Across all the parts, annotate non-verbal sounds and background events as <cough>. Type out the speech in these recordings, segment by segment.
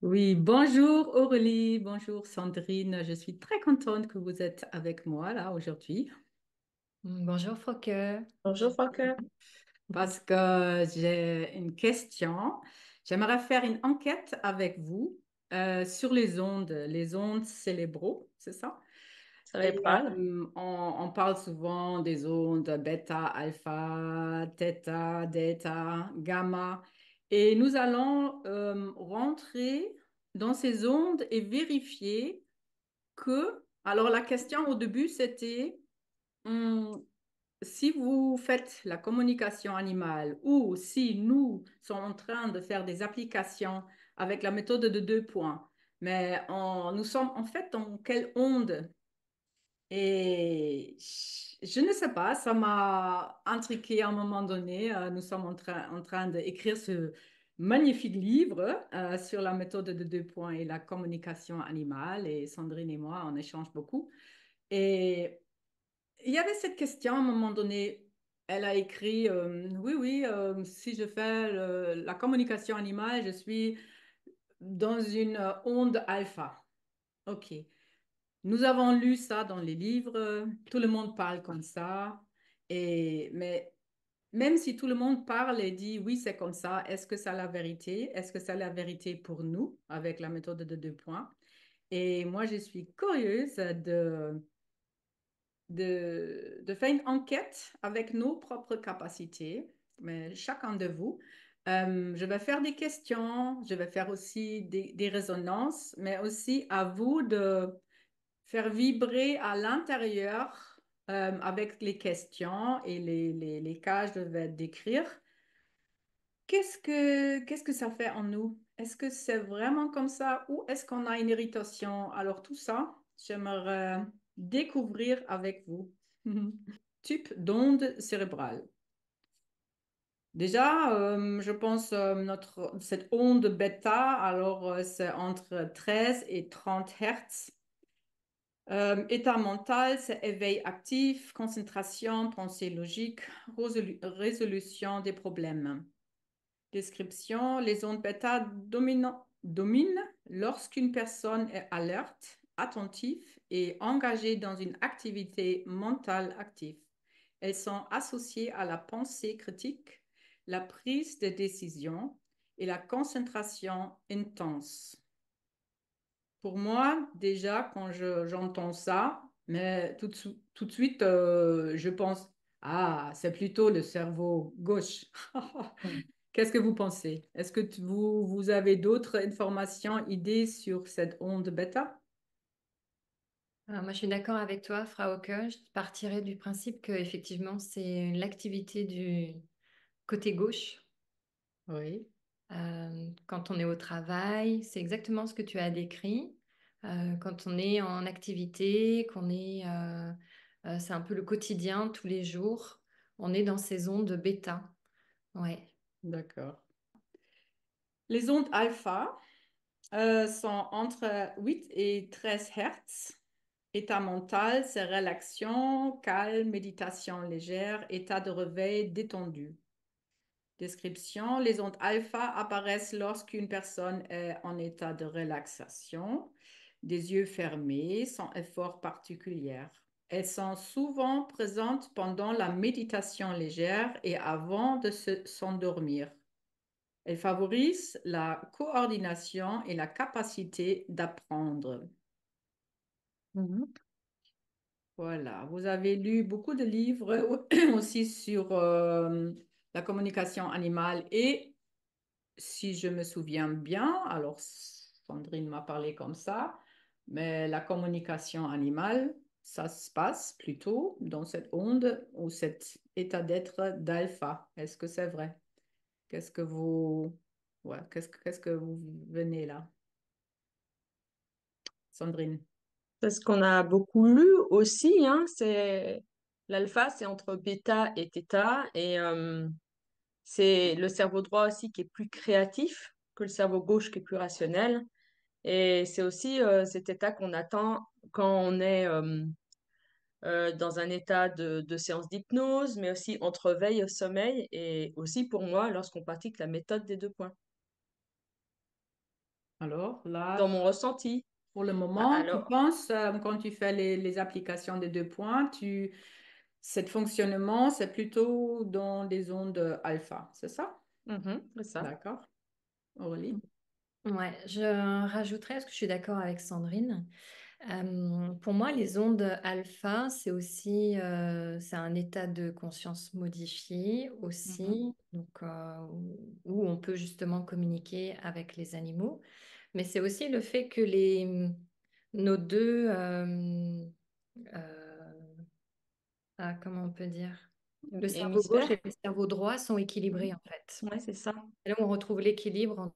Oui, bonjour Aurélie, bonjour Sandrine. Je suis très contente que vous êtes avec moi là aujourd'hui. Bonjour Fokker. Bonjour Fokker. Parce que j'ai une question. J'aimerais faire une enquête avec vous euh, sur les ondes, les ondes célébraux, c'est ça? Cérébrales. Euh, on, parle souvent des ondes bêta, alpha, theta, delta, gamma. Et nous allons euh, rentrer dans ces ondes et vérifier que, alors la question au début, c'était hum, si vous faites la communication animale ou si nous sommes en train de faire des applications avec la méthode de deux points, mais nous sommes en fait dans quelle onde et je ne sais pas, ça m'a intriqué à un moment donné. Euh, nous sommes en train, d'écrire ce magnifique livre euh, sur la méthode de deux points et la communication animale. Et Sandrine et moi, on échange beaucoup. Et il y avait cette question à un moment donné. Elle a écrit, euh, oui, oui, si je fais la communication animale, je suis dans une onde alpha. OK. Nous avons lu ça dans les livres, tout le monde parle comme ça, et, mais même si tout le monde parle et dit oui, c'est comme ça, est-ce que c'est la vérité? Est-ce que c'est la vérité pour nous avec la méthode de deux points? Et moi, je suis curieuse de, de, faire une enquête avec nos propres capacités, mais chacun de vous. Euh, je vais faire des questions, je vais faire aussi des résonances, mais aussi à vous de faire vibrer à l'intérieur euh, avec les questions et les, les, cas que je vais décrire. Qu'est-ce que, qu'est-ce que ça fait en nous Est-ce que c'est vraiment comme ça ou est-ce qu'on a une irritation Alors tout ça, j'aimerais découvrir avec vous. <laughs> Type d'onde cérébrale. Déjà, euh, je pense que euh, notre, cette onde bêta, alors c'est entre 13 et 30 Hertz. Euh, état mental, c'est éveil actif, concentration, pensée logique, résolution des problèmes. Description, les ondes bêta dominent lorsqu'une personne est alerte, attentive et engagée dans une activité mentale active. Elles sont associées à la pensée critique, la prise de décision et la concentration intense pour moi, déjà, quand j'entends ça, mais tout, tout de suite, euh, je pense, ah, c'est plutôt le cerveau gauche. <laughs> Qu'est-ce que vous pensez Est-ce que vous, vous avez d'autres informations, idées sur cette onde bêta ah, moi, je suis d'accord avec toi, Frauke. Je partirais du principe que effectivement, c'est l'activité du côté gauche. Oui. Euh, quand on est au travail, c'est exactement ce que tu as décrit. Euh, quand on est en activité, qu'on est... Euh, euh, c'est un peu le quotidien, tous les jours. On est dans ces ondes bêta. Ouais. D'accord. Les ondes alpha sont entre 8 et 13 Hertz. État mental, c'est relaxation, calme, méditation légère, état de réveil détendu. Description, les ondes alpha apparaissent lorsqu'une personne est en état de relaxation des yeux fermés, sans effort particulier. Elles sont souvent présentes pendant la méditation légère et avant de s'endormir. Elles favorisent la coordination et la capacité d'apprendre. Mmh voilà, vous avez lu beaucoup de livres <coughs> aussi sur euh, la communication animale et si je me souviens bien, alors Sandrine m'a parlé comme ça, mais la communication animale, ça se passe plutôt dans cette onde ou cet état d'être d'alpha. Est-ce que c'est vrai Qu'est-ce que vous qu'est-ce, que vous venez là Sandrine. C'est ce qu'on a beaucoup lu aussi. Hein, c'est l'alpha, c'est entre bêta et theta, et euh, c'est le cerveau droit aussi qui est plus créatif que le cerveau gauche qui est plus rationnel. Et c'est aussi euh, cet état qu'on attend quand on est euh, euh, dans un état de, séance d'hypnose, mais aussi entre veille et sommeil, et aussi pour moi lorsqu'on pratique la méthode des deux points. Alors là, dans mon ressenti. Pour le ah, moment, je tu penses, quand tu fais les, applications des deux points, tu, cet fonctionnement, c'est plutôt dans des ondes alpha, c'est ça? Mmh c'est ça. D'accord. Aurélie? Ouais, je rajouterais, parce que je suis d'accord avec Sandrine, pour moi, les ondes alpha, c'est aussi c'est un état de conscience modifié mmh aussi, donc, où on peut justement communiquer avec les animaux, mais c'est aussi le fait que les, mmh, nos deux, ah, comment on peut dire, le cerveau gauche et le cerveau droit sont équilibrés mmh. en fait. Ouais, c'est ça. là, on retrouve l'équilibre entre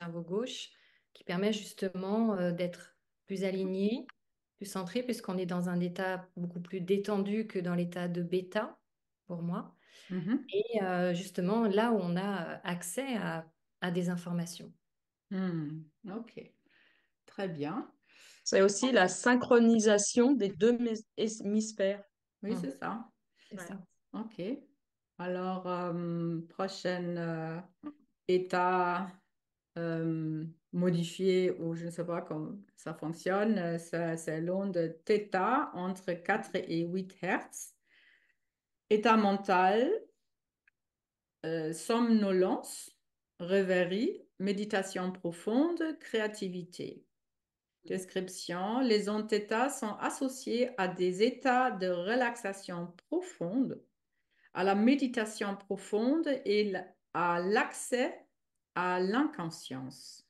cerveau gauche, qui permet justement euh, d'être plus aligné, plus centré, puisqu'on est dans un état beaucoup plus détendu que dans l'état de bêta, pour moi. Mmh Et euh, justement, là où on a euh, accès à, des informations. Mmh, ok, très bien. C'est aussi la synchronisation des deux hémisphères. Oui, mmh. c'est ça. Ok. Alors, euh, prochaine état euh, modifié ou je ne sais pas comment ça fonctionne. Euh, c'est l'onde θ entre 4 et 8 Hertz. État mental, euh, somnolence, rêverie, méditation profonde, créativité. Description, les ondes θ sont associées à des états de relaxation profonde, à la méditation profonde et à l'accès à l'inconscience.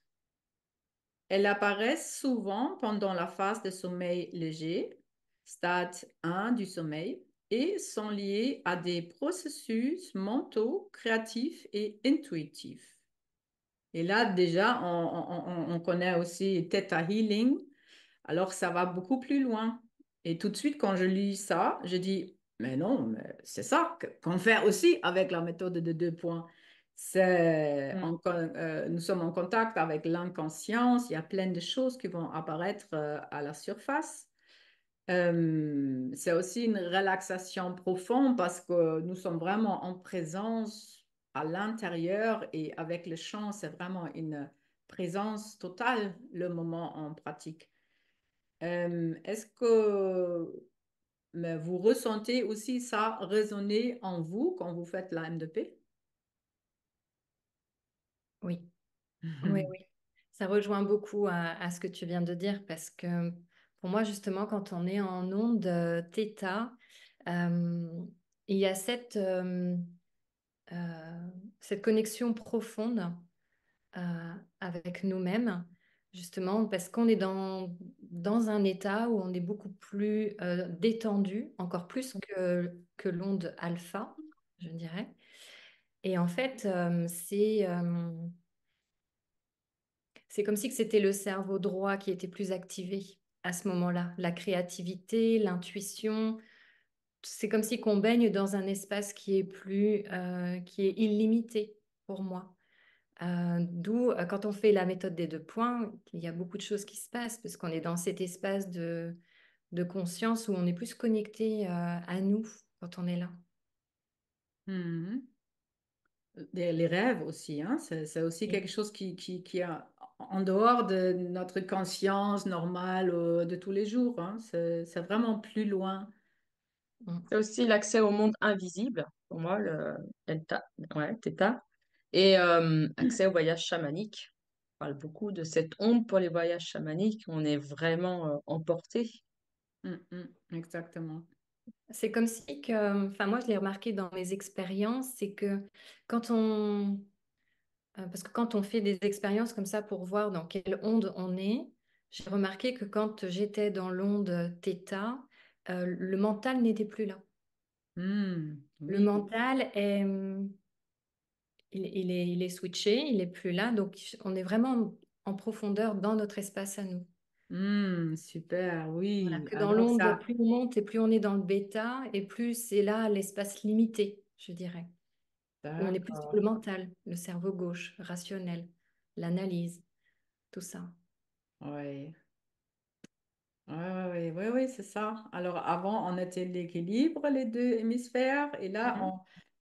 Elles apparaissent souvent pendant la phase de sommeil léger, stade 1 du sommeil, et sont liées à des processus mentaux, créatifs et intuitifs. Et là, déjà, on, connaît aussi Theta Healing. Alors, ça va beaucoup plus loin. Et tout de suite, quand je lis ça, je dis, mais non, c'est ça qu'on fait aussi avec la méthode de deux points. C'est, mm. euh, nous sommes en contact avec l'inconscience, il y a plein de choses qui vont apparaître euh, à la surface. Euh, c'est aussi une relaxation profonde parce que nous sommes vraiment en présence à l'intérieur et avec le chant, c'est vraiment une présence totale le moment en pratique. Est-ce que vous ressentez aussi ça résonner en vous quand vous faites la m oui, mmh oui, Ça rejoint beaucoup à, ce que tu viens de dire parce que pour moi, justement, quand on est en onde euh, Theta, il y a cette, euh, cette connexion profonde euh, avec nous-mêmes, justement, parce qu'on est dans, dans un état où on est beaucoup plus détendu, encore plus mmh. que l'onde alpha, je dirais. Et en fait, euh, c'est euh, c'est comme si c'était le cerveau droit qui était plus activé à ce moment-là. La créativité, l'intuition, c'est comme si qu'on baigne dans un espace qui est plus, euh, qui est illimité pour moi. D'où, quand on fait la méthode des deux points, il y a beaucoup de choses qui se passent parce qu'on est dans cet espace de, de conscience où on est plus connecté à nous quand on est là. Mmh les rêves aussi, hein, c'est aussi quelque chose qui, qui, qui a en dehors de notre conscience normale euh, de tous les jours. Hein. c'est vraiment plus loin. Mmh. C'est aussi l'accès au monde invisible, pour moi, le delta, ouais, theta. Et accès au voyage chamanique. On parle beaucoup de cette onde pour les voyages chamaniques. On est vraiment euh, emporté. Mmh, mmh. exactement. C'est comme si que, enfin moi je l'ai remarqué dans mes expériences, c'est que quand on, euh, parce que quand on fait des expériences comme ça pour voir dans quelle onde on est, j'ai remarqué que quand j'étais dans l'onde Theta, euh, le mental n'était plus là. Mmh, le mental est mmh, est, il est switché, il est plus là, donc on est vraiment en profondeur dans notre espace à nous. Mmh, super, oui. que dans l'ombre, plus on monte et plus on est dans le bêta, et plus c'est là l'espace limité, je dirais. On est plus sur le mental, le cerveau gauche, rationnel, l'analyse, tout ça. Oui. Oui, oui, oui, c'est ça. Alors avant, on était l'équilibre, les deux hémisphères, et là,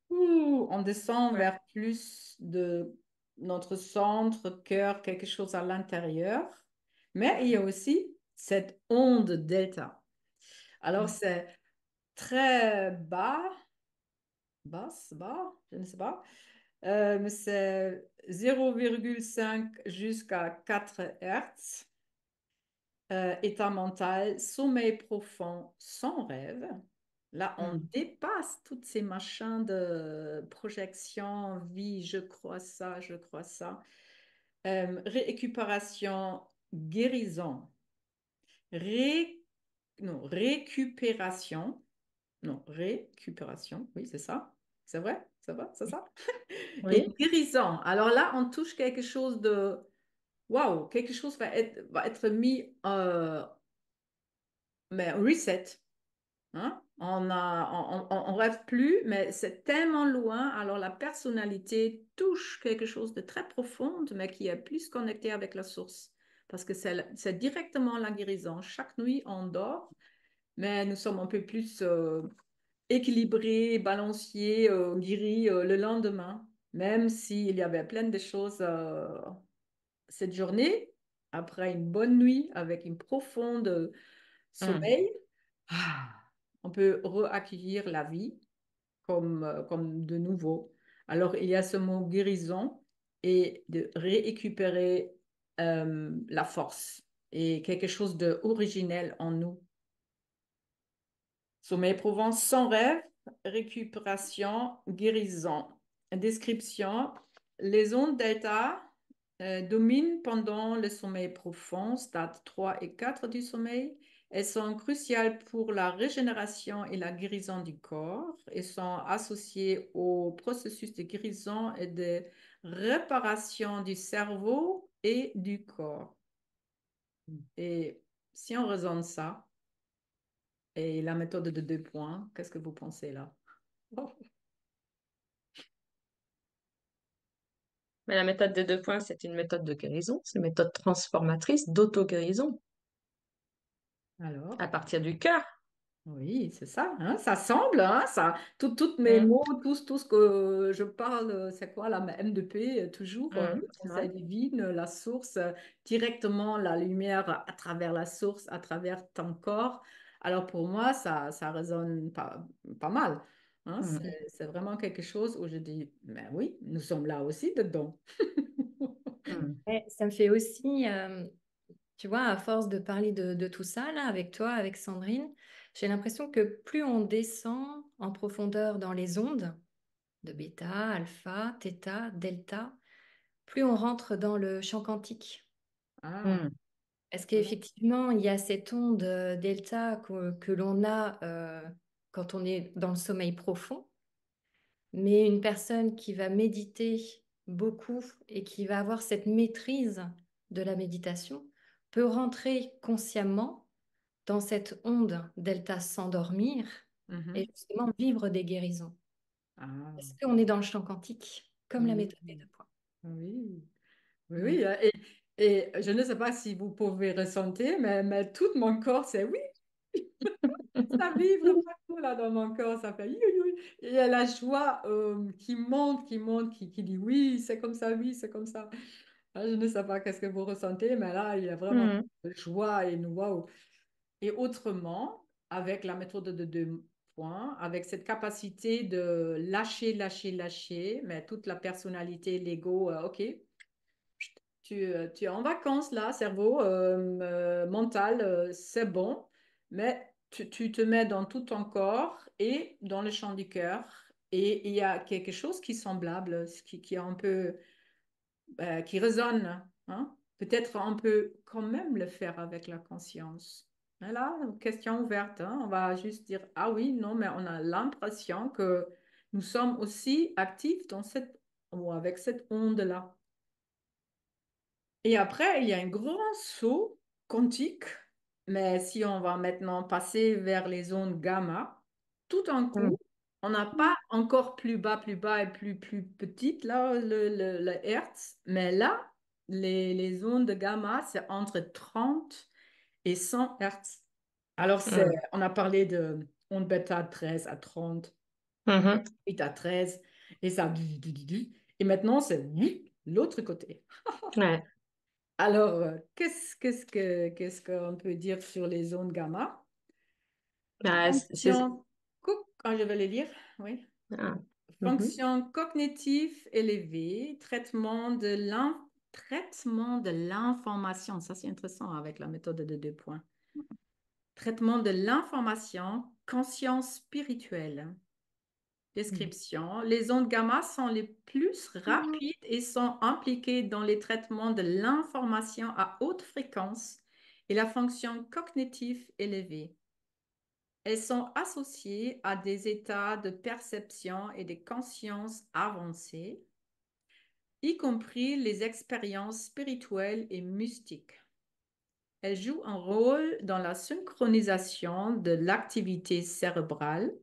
mmh. on, on, descend vers plus de notre centre, cœur, quelque chose à l'intérieur. Mais il y a aussi cette onde delta. Alors, mm. c'est très bas, basse, bas, je ne sais pas. Euh, c'est 0,5 jusqu'à 4 Hertz. Euh, état mental, sommeil profond, sans rêve. Là, on mm. dépasse toutes ces machins de projection, vie, je crois ça, je crois ça. Euh, récupération guérison, ré, non, récupération, non, récupération, oui, c'est ça, c'est vrai, ça va, c'est ça, oui. guérison. Alors là, on touche quelque chose de, waouh, quelque chose va être, va être mis euh, mais ben, reset. Hein? On, a, on, on, rêve plus, mais c'est tellement loin. Alors la personnalité touche quelque chose de très profond, mais qui est plus connecté avec la source parce que c'est directement la guérison. Chaque nuit, on dort, mais nous sommes un peu plus euh, équilibrés, balanciers, euh, guéris euh, le lendemain, même s'il y avait plein de choses cette journée. Après une bonne nuit avec une profonde mmh. sommeil, ah, on peut reaccueillir la vie comme, comme de nouveau. Alors, il y a ce mot guérison et de récupérer euh, la force et quelque chose d'originel en nous. Sommeil provence sans rêve, récupération, guérison. Description. Les ondes delta euh, dominent pendant le sommeil profond, stade 3 et 4 du sommeil. Elles sont cruciales pour la régénération et la guérison du corps et sont associées au processus de guérison et de réparation du cerveau et du corps. Hmm. Et si on raisonne ça, et la méthode de deux points, qu'est-ce que vous pensez là <laughs> Mais la méthode de deux points, c'est une méthode de guérison, c'est une méthode transformatrice, d'auto-guérison. Alors À partir du cœur. Oui, c'est ça, hein, ça semble, hein, ça, toutes mes mmh. mots, tout, tout ce que je parle, euh, c'est quoi la M2P, euh, toujours euh, mmh, divine, la source, directement la lumière à travers la source, à travers ton corps. Alors pour moi, ça, ça résonne pas, pas mal. Hein, mmh. c'est vraiment quelque chose où je dis, mais oui, nous sommes là aussi dedans. <laughs> ça me fait aussi, tu vois, à force de parler de, de tout ça, là, avec toi, avec Sandrine j'ai l'impression que plus on descend en profondeur dans les ondes de bêta, alpha, thêta delta, plus on rentre dans le champ quantique. Ah. Hmm. Est-ce qu'effectivement, il y a cette onde euh, delta que, l'on a euh, quand on est dans le sommeil profond, mais une personne qui va méditer beaucoup et qui va avoir cette maîtrise de la méditation peut rentrer consciemment dans cette onde delta s'endormir mmh et justement vivre des guérisons. est ah. Parce qu'on est dans le champ quantique, comme la mmh. méthode des deux points. Oui, oui, oui. Hein, et, je ne sais pas si vous pouvez ressentir, mais, tout mon corps, c'est oui. <laughs> ça vibre partout là dans mon corps, ça fait Il y a la joie euh, qui monte, qui monte, qui, dit oui, c'est comme ça, oui, c'est comme ça. Ah, je ne sais pas qu'est-ce que vous ressentez, mais là, il y a vraiment mmh. joie et nous, waouh, et autrement, avec la méthode de deux points, avec cette capacité de lâcher, lâcher, lâcher, mais toute la personnalité, l'ego, euh, ok, euh, tu, es en vacances là, cerveau euh, mental, c'est bon, mais tu, te mets dans tout ton corps et dans le champ du cœur. Et il y a quelque chose qui est semblable, qui, qui est un peu, qui résonne. Hein. Peut-être on peut quand même le faire avec la conscience. Voilà, question ouverte. Hein. On va juste dire, ah oui, non, mais on a l'impression que nous sommes aussi actifs dans cette, avec cette onde-là. Et après, il y a un grand saut quantique, mais si on va maintenant passer vers les ondes gamma, tout en coup, mm. on n'a pas encore plus bas, plus bas et plus, plus petite, là, le, le- Hertz, mais là, les, les ondes gamma, c'est entre 30 et 100 Hertz. Alors, mm. on a parlé de onde bêta 13 à 30, 8 à 13, mm-hmm. et ça. Et maintenant, c'est l'autre côté. <laughs> Alors, euh, qu'est-ce, qu'est-ce, que, qu'est-ce qu'on peut dire sur les ondes gamma bah, je vais les lire, oui. Ah, mm-hmm. Fonction cognitive élevée, traitement de traitement de l'information. Ça, c'est intéressant avec la méthode de deux points. Traitement de l'information, conscience spirituelle. Description. Mm. Les ondes gamma sont les plus mm. rapides et sont impliquées dans les traitements de l'information à haute fréquence et la fonction cognitive élevée. Elles sont associées à des états de perception et de conscience avancées, y compris les expériences spirituelles et mystiques. Elle joue un rôle dans la synchronisation de l'activité cérébrale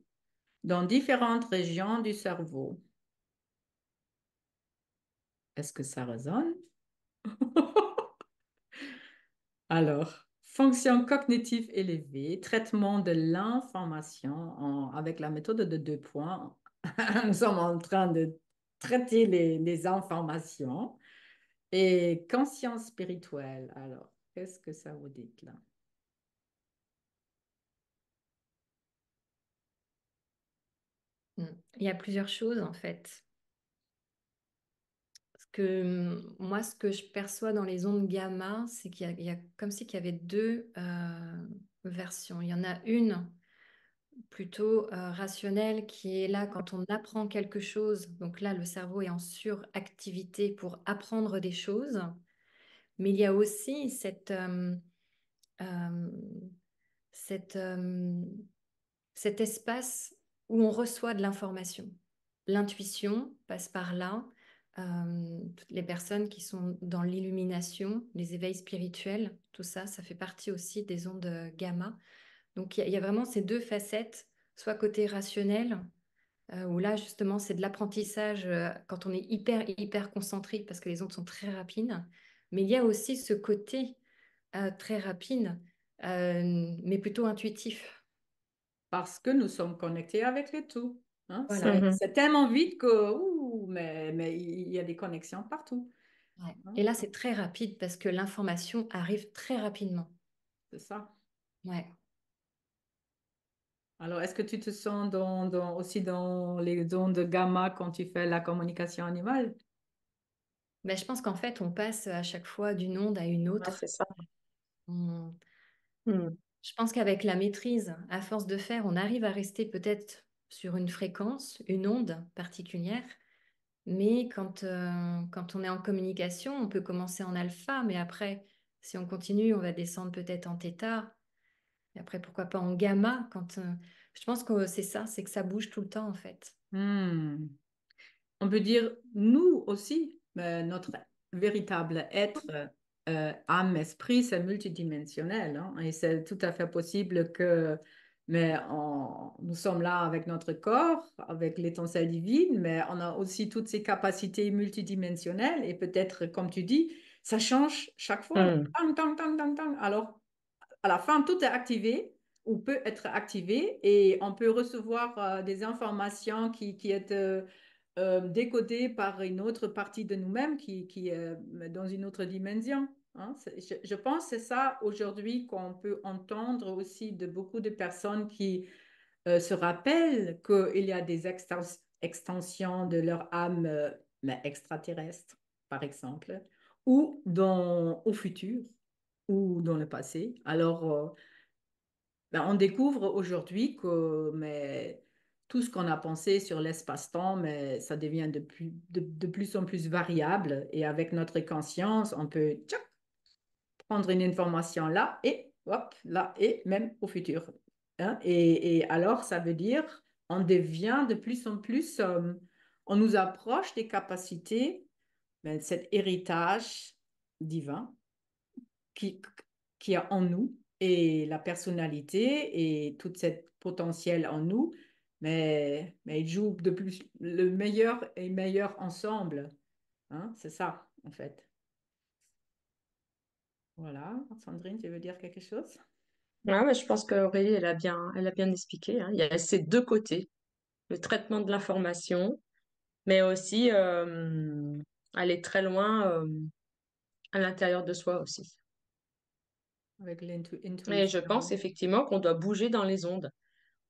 dans différentes régions du cerveau. Est-ce que ça résonne? <laughs> Alors, fonction cognitive élevée, traitement de l'information avec la méthode de deux points. <laughs> Nous sommes en train de traiter les, informations. Et conscience spirituelle, alors, qu'est-ce que ça vous dit là mmh, Il y a plusieurs choses en fait. que, mmh, moi, ce que je perçois dans les ondes gamma, c'est qu'il y, a comme si qu'il y avait deux euh, versions. Il y en a une plutôt euh, rationnel qui est là quand on apprend quelque chose. Donc là, le cerveau est en suractivité pour apprendre des choses. Mais il y a aussi euh, euh, cet espace où on reçoit de l'information. L'intuition passe par là. les personnes qui sont dans l'illumination, les éveils spirituels, tout ça, ça fait partie aussi des ondes gamma. Donc il y, a vraiment ces deux facettes, soit côté rationnel, euh, où là justement c'est de l'apprentissage euh, quand on est hyper, hyper concentré parce que les ondes sont très rapides, mais il y a aussi ce côté euh, très rapide, mais plutôt intuitif. Parce que nous sommes connectés avec le tout. Hein. Mm-hmm. C'est tellement vite que, ouh, mais il y a des connexions partout. Hein? Et là, c'est très rapide parce que l'information arrive très rapidement. C'est ça. Ouais. Alors, est-ce que tu te sens aussi dans les ondes gamma quand tu fais la communication animale Mais ben, Je pense qu'en fait, on passe à chaque fois d'une onde à une ah, autre. c'est ça. Hmm. Je pense qu'avec la maîtrise, à force de faire, on arrive à rester peut-être sur une fréquence, une onde particulière. Mais quand, euh, quand on est en communication, on peut commencer en alpha, mais après, si on continue, on va descendre peut-être en θ, et après, pourquoi pas en gamma quand euh, Je pense que c'est ça, c'est que ça bouge tout le temps en fait. Hmm. On peut dire, nous aussi, ben, notre véritable être, euh, âme, esprit, c'est multidimensionnel. Hein, et c'est tout à fait possible que mais nous sommes là avec notre corps, avec l'étincelle divine, mais on a aussi toutes ces capacités multidimensionnelles et peut-être, comme tu dis, ça change chaque fois. Hmm. Alors, à la fin, tout est activé ou peut être activé et on peut recevoir euh, des informations qui, qui sont euh, euh, décodées par une autre partie de nous-mêmes qui, est dans une autre dimension. Hein. Je, pense que c'est ça aujourd'hui qu'on peut entendre aussi de beaucoup de personnes qui se rappellent qu'il y a des extensions de leur âme extraterrestre, par exemple, ou dans, au futur ou dans le passé. Alors, euh, ben, on découvre aujourd'hui que mais, tout ce qu'on a pensé sur l'espace-temps, mais ça devient de plus, en plus variable. Et avec notre conscience, on peut prendre une information là et hop, là et même au futur. Hein. Et, alors, ça veut dire, on devient de plus en plus, euh, on nous approche des capacités, ben, cet héritage divin qui, qui a en nous et la personnalité et tout cette potentiel en nous, mais, mais ils jouent de plus le meilleur et meilleur ensemble. Hein, c'est ça, en fait. Voilà. Sandrine, tu veux dire quelque chose mais Je pense qu'Aurélie, elle a bien, elle a bien expliqué. Hein. Il y a ces deux côtés, le traitement de l'information, mais aussi euh, aller très loin euh, à l'intérieur de soi aussi. Mais je pense effectivement qu'on doit bouger dans les ondes.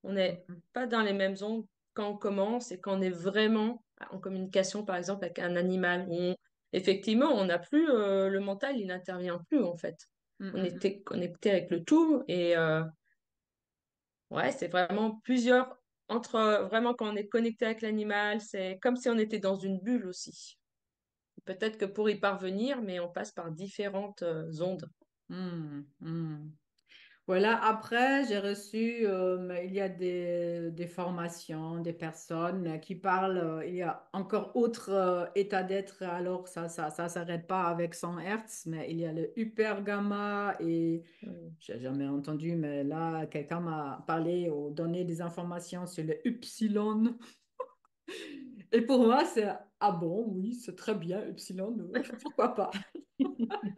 On n'est pas dans les mêmes ondes quand on commence et quand on est vraiment en communication, par exemple, avec un animal. effectivement, on n'a plus euh, le mental, il n'intervient plus en fait. On était connecté avec le tout et euh, ouais, c'est vraiment plusieurs entre vraiment quand on est connecté avec l'animal, c'est comme si on était dans une bulle aussi. Peut-être que pour y parvenir, mais on passe par différentes euh, ondes Mmh, mmh. Voilà, après, j'ai reçu, euh, il y a des, formations, des personnes qui parlent, euh, il y a encore autre euh, état d'être, alors ça ça, s'arrête pas avec 100 Hertz, mais il y a le hyper gamma et j'ai jamais entendu, mais là, quelqu'un m'a parlé ou donné des informations sur le y. <laughs> Et pour moi, c'est ah bon, oui, c'est très bien, epsilon, <laughs> pourquoi pas <laughs>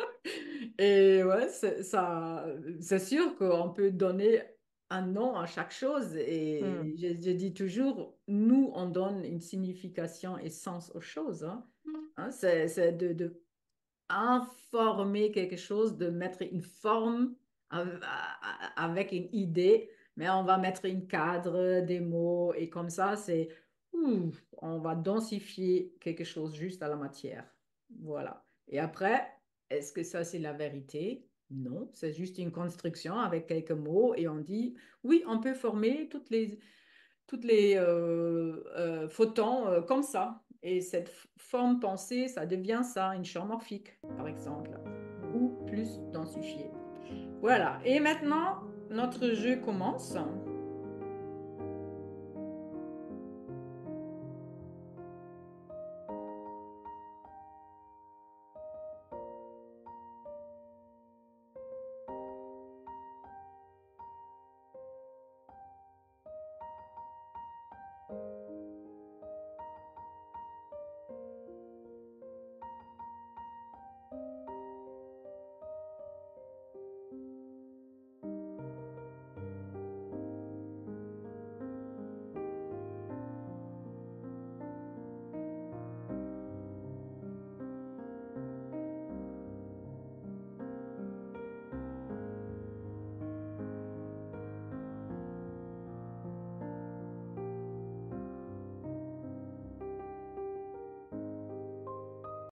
Et ouais, ça, c'est sûr qu'on peut donner un nom à chaque chose. Et hmm. je, dis toujours, nous, on donne une signification et sens aux choses. Hein. Hmm. Hein, c'est de, de, informer quelque chose, de mettre une forme avec une idée, mais on va mettre une cadre, des mots, et comme ça, c'est on va densifier quelque chose juste à la matière. Voilà. Et après, est-ce que ça, c'est la vérité Non, c'est juste une construction avec quelques mots et on dit, oui, on peut former toutes les, toutes les euh, euh, photons euh, comme ça. Et cette forme pensée, ça devient ça, une champ morphique, par exemple, ou plus densifiée. Voilà. Et maintenant, notre jeu commence.